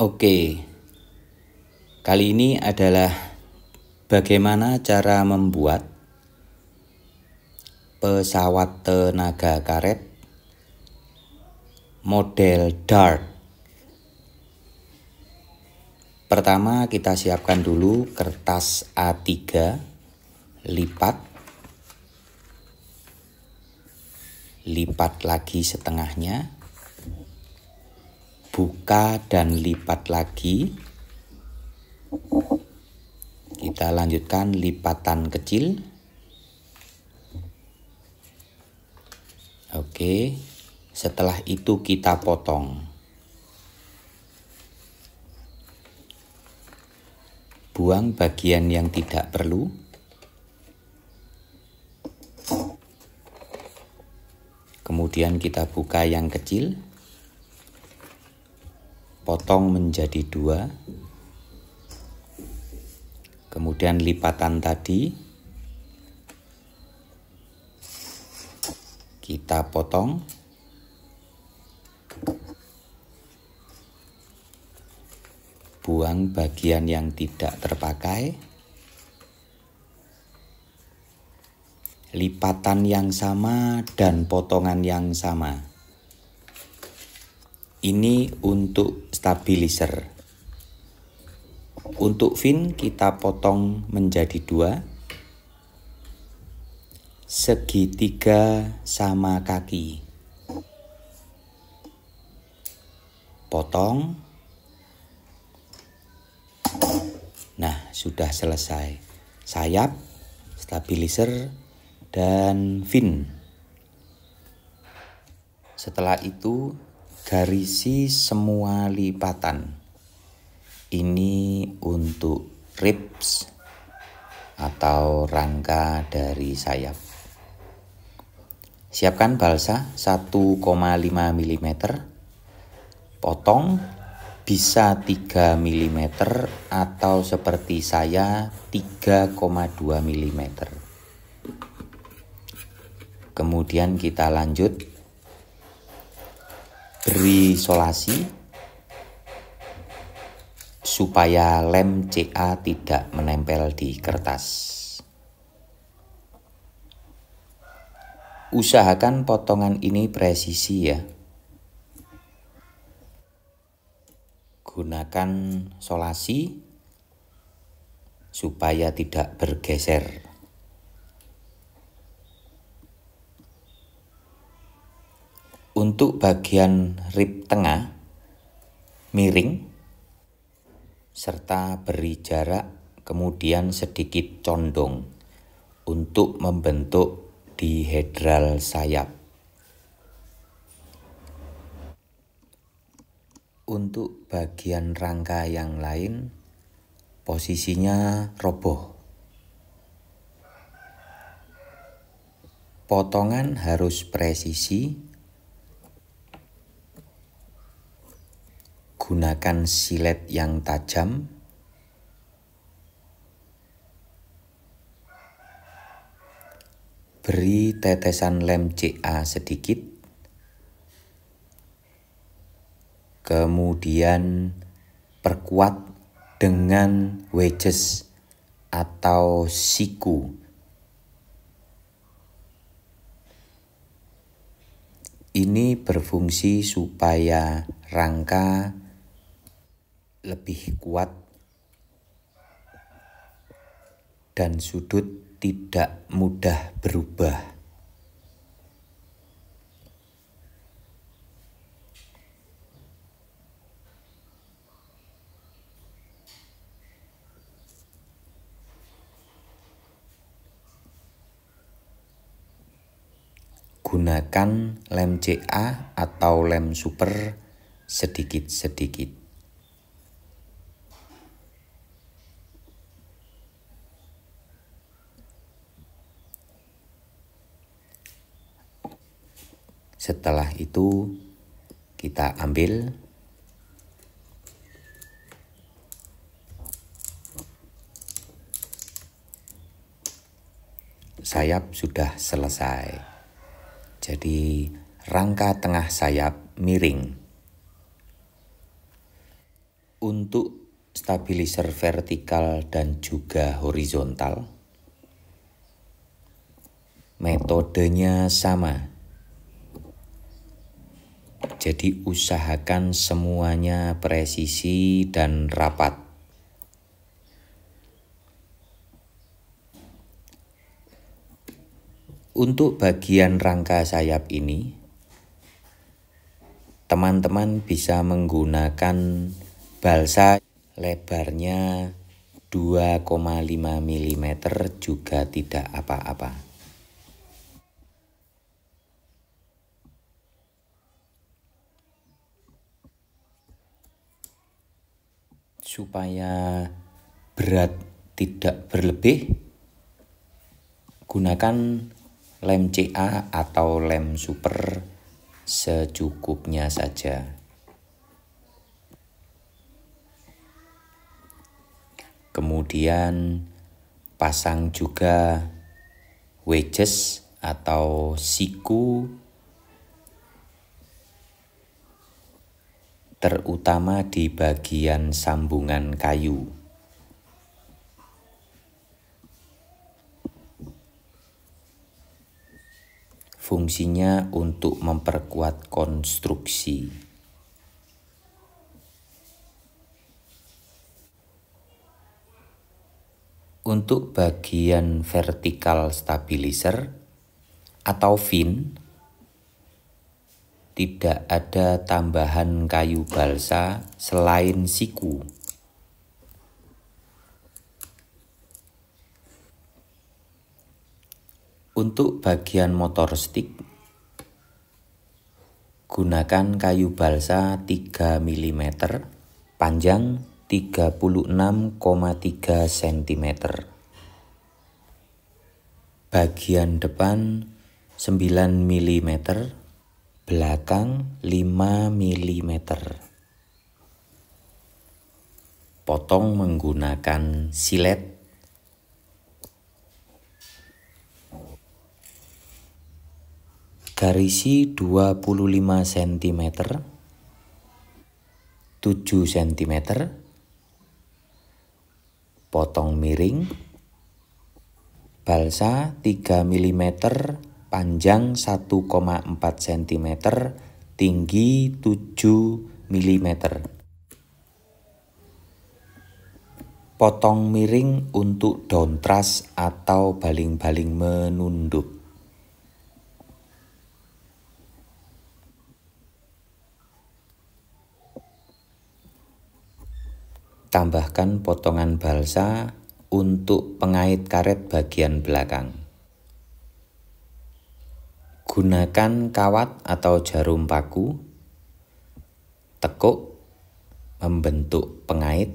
Oke, kali ini adalah bagaimana cara membuat pesawat tenaga karet model Dart. Pertama kita siapkan dulu kertas A3 lipat lipat lagi setengahnya buka dan lipat lagi kita lanjutkan lipatan kecil oke setelah itu kita potong buang bagian yang tidak perlu kemudian kita buka yang kecil potong menjadi dua kemudian lipatan tadi kita potong buang bagian yang tidak terpakai lipatan yang sama dan potongan yang sama ini untuk stabilizer. Untuk fin kita potong menjadi dua. Segitiga sama kaki. Potong. Nah, sudah selesai. Sayap, stabilizer, dan fin. Setelah itu, garisi semua lipatan. Ini untuk ribs atau rangka dari sayap. Siapkan balsa 1,5 mm. Potong bisa 3 mm atau seperti saya 3,2 mm. Kemudian kita lanjut berisolasi supaya lem CA tidak menempel di kertas. Usahakan potongan ini presisi ya. Gunakan solasi supaya tidak bergeser. bentuk bagian rib tengah miring serta beri jarak kemudian sedikit condong untuk membentuk dihedral sayap. Untuk bagian rangka yang lain, posisinya roboh. Potongan harus presisi Gunakan silet yang tajam. Beri tetesan lem CA sedikit. Kemudian perkuat dengan wedges atau siku. Ini berfungsi supaya rangka lebih kuat dan sudut tidak mudah berubah. Gunakan lem CA atau lem super sedikit-sedikit. Setelah itu kita ambil sayap sudah selesai. Jadi rangka tengah sayap miring. Untuk stabilizer vertikal dan juga horizontal, metodenya sama. Jadi usahakan semuanya presisi dan rapat. Untuk bagian rangka sayap ini, teman-teman bisa menggunakan balsa lebarnya 2,5 mm juga tidak apa-apa. supaya berat tidak berlebih gunakan lem CA atau lem super secukupnya saja kemudian pasang juga wedges atau siku terutama di bagian sambungan kayu. Fungsinya untuk memperkuat konstruksi. Untuk bagian vertikal stabilizer atau fin, tidak ada tambahan kayu balsa selain siku. Untuk bagian motor stick, gunakan kayu balsa 3 mm, panjang 36,3 cm. Bagian depan 9 mm, belakang 5 mm. Potong menggunakan silet. Garisi 25 cm. 7 cm. Potong miring. Balsa 3 mm panjang 1,4 cm, tinggi 7 mm. Potong miring untuk down truss atau baling-baling menunduk. Tambahkan potongan balsa untuk pengait karet bagian belakang. Gunakan kawat atau jarum paku, tekuk, membentuk pengait,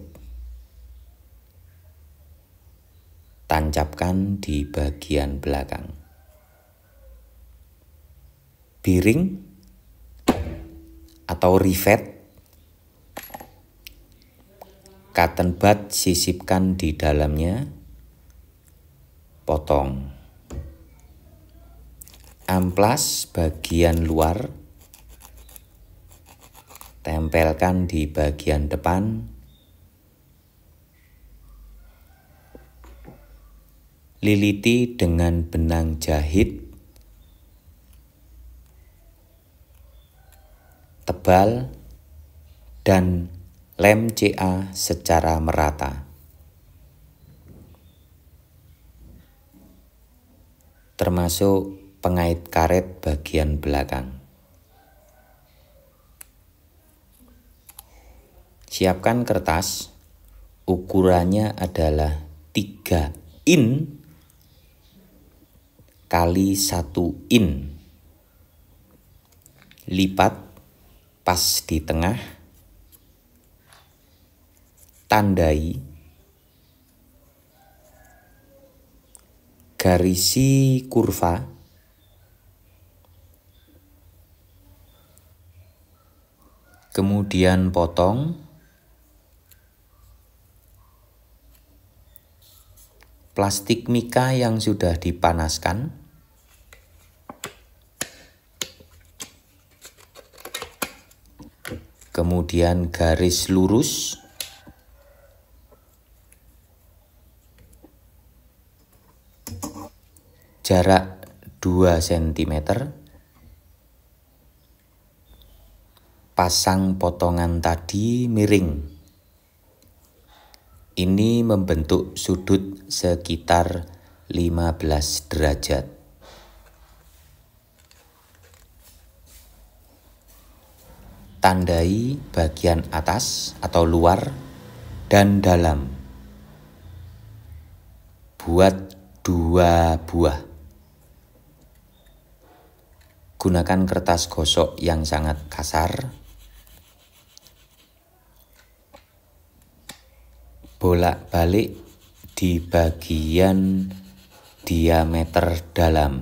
tancapkan di bagian belakang. Biring atau rivet, cotton bud sisipkan di dalamnya, potong amplas bagian luar tempelkan di bagian depan liliti dengan benang jahit tebal dan lem CA secara merata termasuk pengait karet bagian belakang. Siapkan kertas, ukurannya adalah 3 in kali 1 in. Lipat pas di tengah, tandai, garisi kurva, kemudian potong plastik mika yang sudah dipanaskan kemudian garis lurus jarak 2 cm pasang potongan tadi miring. Ini membentuk sudut sekitar 15 derajat. Tandai bagian atas atau luar dan dalam. Buat dua buah. Gunakan kertas gosok yang sangat kasar bolak-balik di bagian diameter dalam.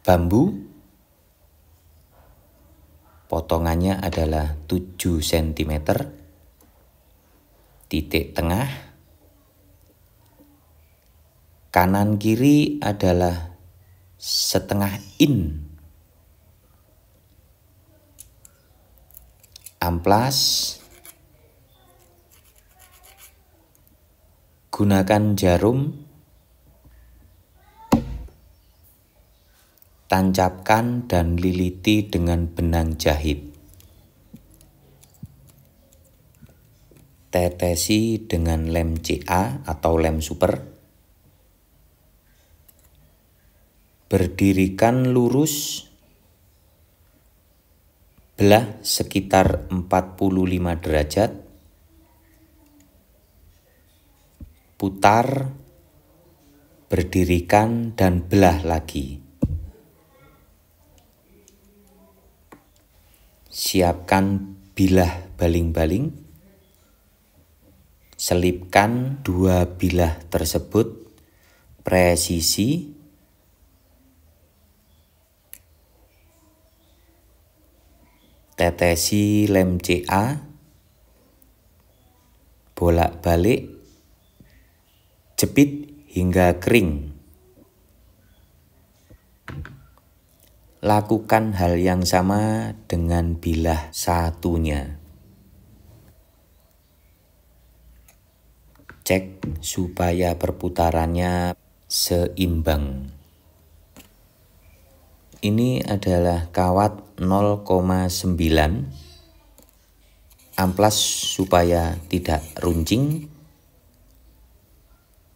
Bambu potongannya adalah 7 cm. Titik tengah kanan kiri adalah setengah in amplas, gunakan jarum, tancapkan dan liliti dengan benang jahit. Tetesi dengan lem CA atau lem super. Berdirikan lurus belah sekitar 45 derajat putar berdirikan dan belah lagi siapkan bilah baling-baling selipkan dua bilah tersebut presisi tetesi lem CA bolak-balik jepit hingga kering lakukan hal yang sama dengan bilah satunya cek supaya perputarannya seimbang ini adalah kawat 0,9 amplas supaya tidak runcing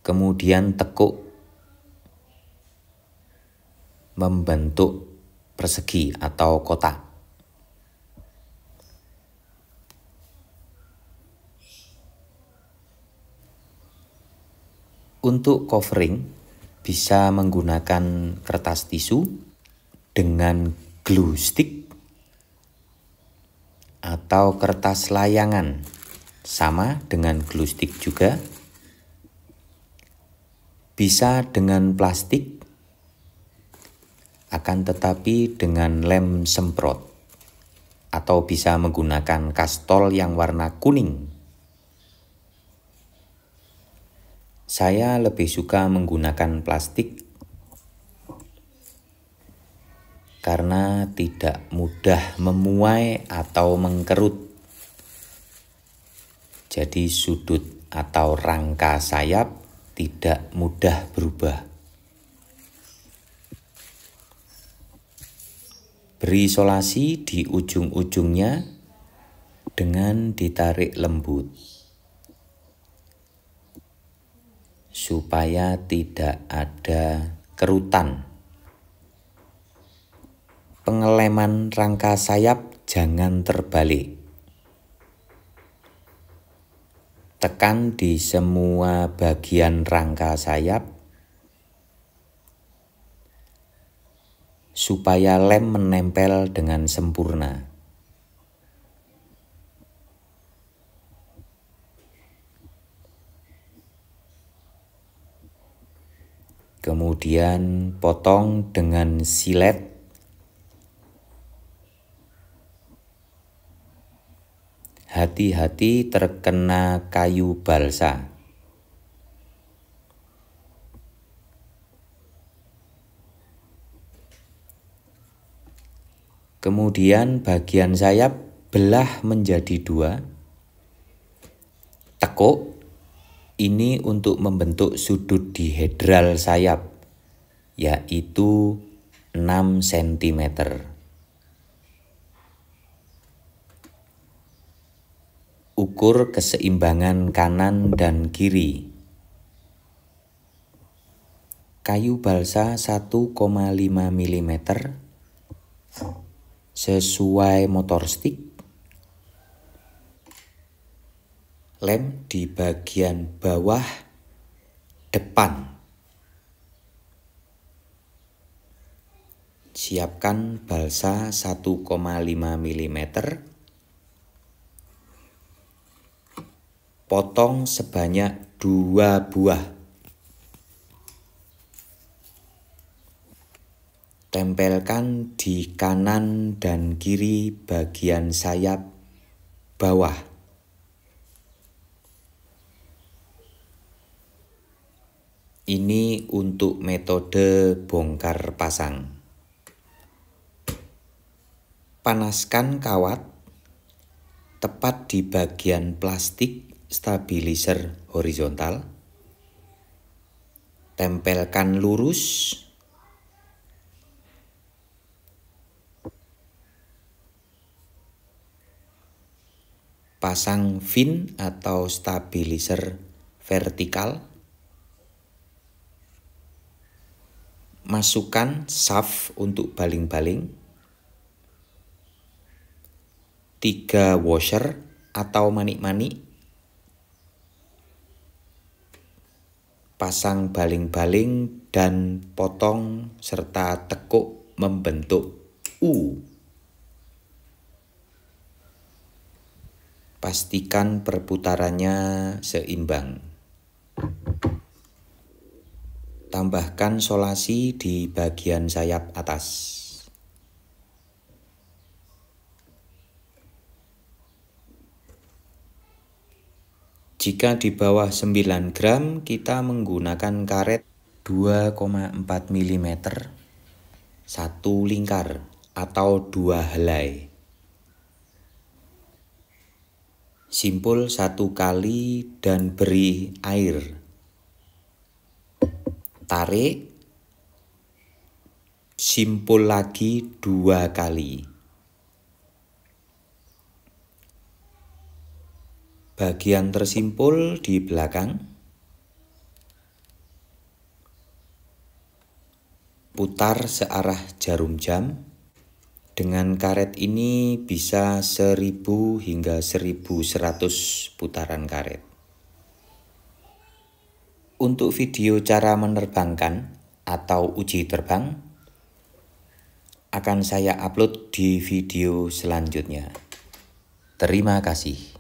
kemudian tekuk membentuk persegi atau kotak Untuk covering bisa menggunakan kertas tisu dengan glue stick atau kertas layangan sama dengan glue stick juga bisa dengan plastik akan tetapi dengan lem semprot atau bisa menggunakan kastol yang warna kuning. Saya lebih suka menggunakan plastik karena tidak mudah memuai atau mengkerut. Jadi sudut atau rangka sayap tidak mudah berubah. Berisolasi di ujung-ujungnya dengan ditarik lembut supaya tidak ada kerutan pengeleman rangka sayap jangan terbalik. Tekan di semua bagian rangka sayap supaya lem menempel dengan sempurna. Kemudian potong dengan silet hati-hati terkena kayu balsa. Kemudian bagian sayap belah menjadi dua. Tekuk ini untuk membentuk sudut dihedral sayap, yaitu 6 cm. mengukur keseimbangan kanan dan kiri. Kayu balsa 1,5 mm sesuai motor stick. Lem di bagian bawah depan. Siapkan balsa 1,5 mm Potong sebanyak dua buah. Tempelkan di kanan dan kiri bagian sayap bawah. Ini untuk metode bongkar pasang panaskan kawat tepat di bagian plastik stabilizer horizontal. Tempelkan lurus. Pasang fin atau stabilizer vertikal. Masukkan shaft untuk baling-baling. Tiga washer atau manik-manik pasang baling-baling dan potong serta tekuk membentuk U. Pastikan perputarannya seimbang. Tambahkan solasi di bagian sayap atas. Jika di bawah 9 gram, kita menggunakan karet 2,4 mm satu lingkar atau dua helai. Simpul satu kali dan beri air. Tarik, simpul lagi dua kali. bagian tersimpul di belakang, putar searah jarum jam. Dengan karet ini bisa 1000 hingga 1100 putaran karet. Untuk video cara menerbangkan atau uji terbang, akan saya upload di video selanjutnya. Terima kasih.